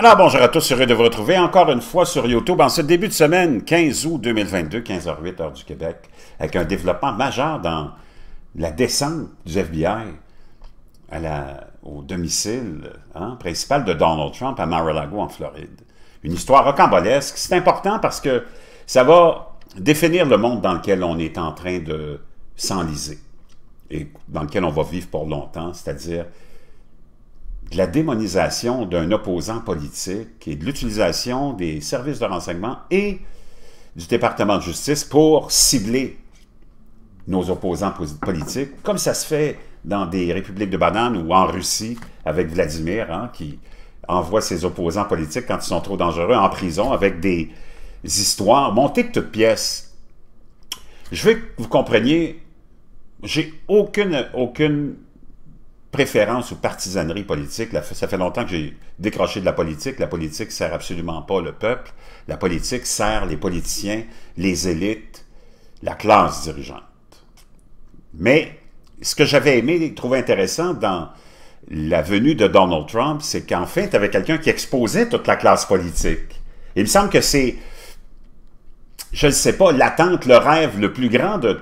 Alors bonjour à tous, heureux de vous retrouver encore une fois sur YouTube en ce début de semaine, 15 août 2022, 15h08 heure du Québec, avec un développement majeur dans la descente du FBI au domicile hein, principal de Donald Trump à Mar-a-Lago en Floride. Une histoire rocambolesque, c'est important parce que ça va définir le monde dans lequel on est en train de s'enliser et dans lequel on va vivre pour longtemps, c'est-à-dire de la démonisation d'un opposant politique et de l'utilisation des services de renseignement et du département de justice pour cibler nos opposants politiques, comme ça se fait dans des républiques de bananes ou en Russie avec Vladimir, hein, qui envoie ses opposants politiques quand ils sont trop dangereux en prison avec des histoires montées de toutes pièces. Je veux que vous compreniez, j'ai aucune, aucune préférence ou partisanerie politique. Ça fait longtemps que j'ai décroché de la politique. La politique sert absolument pas le peuple. La politique sert les politiciens, les élites, la classe dirigeante. Mais ce que j'avais aimé, trouvé intéressant dans la venue de Donald Trump, c'est qu'enfin, tu avait quelqu'un qui exposait toute la classe politique. Il me semble que c'est, je ne sais pas, l'attente, le rêve le plus grand de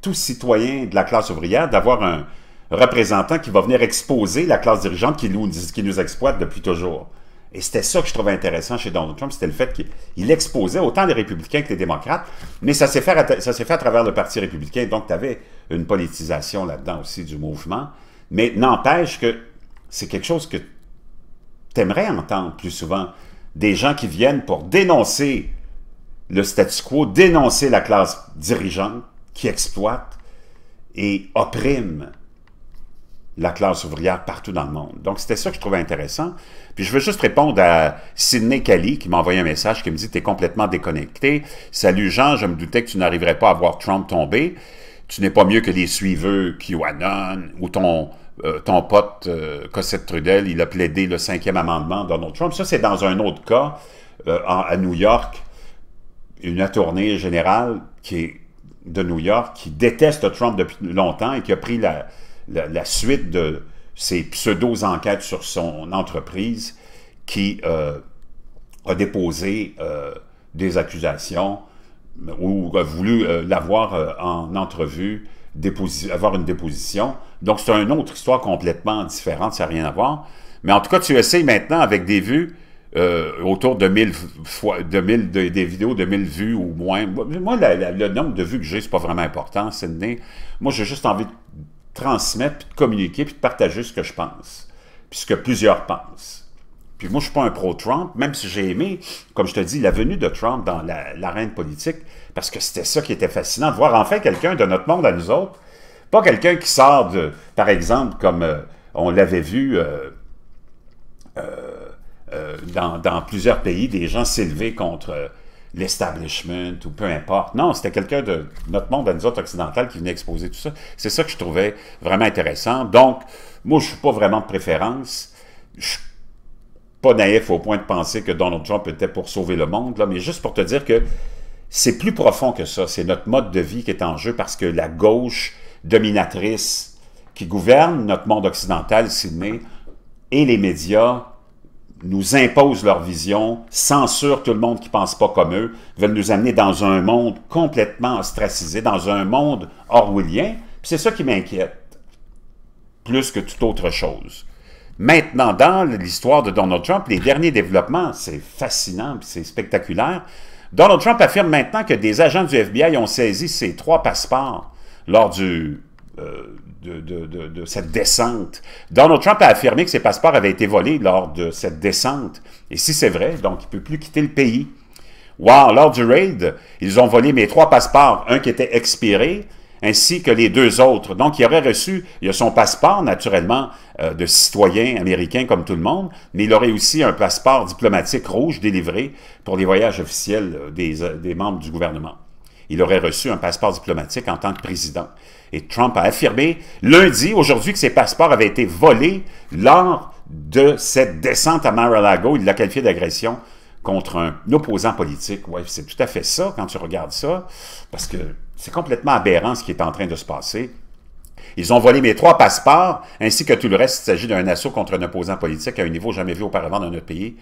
tout citoyen de la classe ouvrière d'avoir un, représentant qui va venir exposer la classe dirigeante qui nous, qui nous exploite depuis toujours. Et c'était ça que je trouvais intéressant chez Donald Trump, c'était le fait qu'il exposait autant les républicains que les démocrates, mais ça s'est fait, à, fait à travers le Parti républicain, donc tu avais une politisation là-dedans aussi du mouvement. Mais n'empêche que c'est quelque chose que tu aimerais entendre plus souvent, des gens qui viennent pour dénoncer le statu quo, dénoncer la classe dirigeante qui exploite et opprime la classe ouvrière partout dans le monde. Donc, c'était ça que je trouvais intéressant. Puis, je veux juste répondre à Sidney Kelly qui m'a envoyé un message qui me dit « T'es complètement déconnecté. Salut Jean, je me doutais que tu n'arriverais pas à voir Trump tomber. Tu n'es pas mieux que les suiveux QAnon ou ton, euh, ton pote euh, Cossette Trudel, il a plaidé le cinquième amendement Donald Trump. » Ça, c'est dans un autre cas, euh, à New York, une tournée générale qui de New York, qui déteste Trump depuis longtemps et qui a pris la la, suite de ces pseudo-enquêtes sur son entreprise qui euh, a déposé euh, des accusations ou a voulu euh, l'avoir en entrevue, avoir une déposition. Donc, c'est une autre histoire complètement différente, ça n'a rien à voir. Mais en tout cas, tu essaies maintenant avec des vues autour de 1000 fois, de, des vidéos de 1000 vues ou moins. Moi, le nombre de vues que j'ai, n'est pas vraiment important, Moi, j'ai juste envie de transmettre, puis de communiquer, puis de partager ce que je pense, puis ce que plusieurs pensent. Puis moi, je ne suis pas un pro-Trump, même si j'ai aimé, comme je te dis, la venue de Trump dans l'arène politique, parce que c'était ça qui était fascinant, voir enfin quelqu'un de notre monde à nous autres, pas quelqu'un qui sort de, par exemple, comme euh, on l'avait vu euh, euh, dans, dans, plusieurs pays, des gens s'élever contre l'establishment ou peu importe. Non, c'était quelqu'un de notre monde, à nous autres occidentales, qui venait exposer tout ça. C'est ça que je trouvais vraiment intéressant. Donc, moi, je suis pas vraiment de préférence. Je suis pas naïf au point de penser que Donald Trump était pour sauver le monde, là, mais juste pour te dire que c'est plus profond que ça. C'est notre mode de vie qui est en jeu parce que la gauche dominatrice qui gouverne notre monde occidental, Sydney, et les médias nous imposent leur vision, censurent tout le monde qui pense pas comme eux, veulent nous amener dans un monde complètement ostracisé, dans un monde orwellien. C'est ça qui m'inquiète, plus que toute autre chose. Maintenant, dans l'histoire de Donald Trump, les derniers développements, c'est fascinant, c'est spectaculaire. Donald Trump affirme maintenant que des agents du FBI ont saisi ses trois passeports lors du euh, de, cette descente. Donald Trump a affirmé que ses passeports avaient été volés lors de cette descente. Et si c'est vrai, donc il ne peut plus quitter le pays. Wow, lors du raid, ils ont volé mes trois passeports, un qui était expiré, ainsi que les deux autres. Donc, il aurait reçu, il a son passeport, naturellement, euh, de citoyen américain comme tout le monde, mais il aurait aussi un passeport diplomatique rouge délivré pour les voyages officiels euh, des membres du gouvernement il aurait reçu un passeport diplomatique en tant que président. Et Trump a affirmé lundi, aujourd'hui, que ses passeports avaient été volés lors de cette descente à Mar-a-Lago. Il l'a qualifié d'agression contre un opposant politique. Oui, c'est tout à fait ça quand tu regardes ça, parce que c'est complètement aberrant ce qui est en train de se passer. Ils ont volé mes trois passeports, ainsi que tout le reste. Il s'agit d'un assaut contre un opposant politique à un niveau jamais vu auparavant dans notre pays.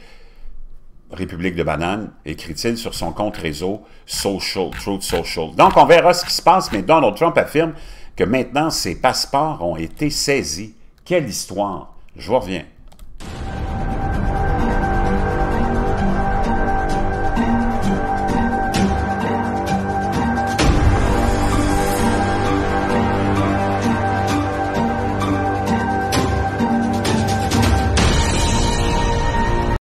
République de Banane, écrit-il sur son compte réseau Social, Truth Social. Donc, on verra ce qui se passe, mais Donald Trump affirme que maintenant, ses passeports ont été saisis. Quelle histoire! Je vous reviens.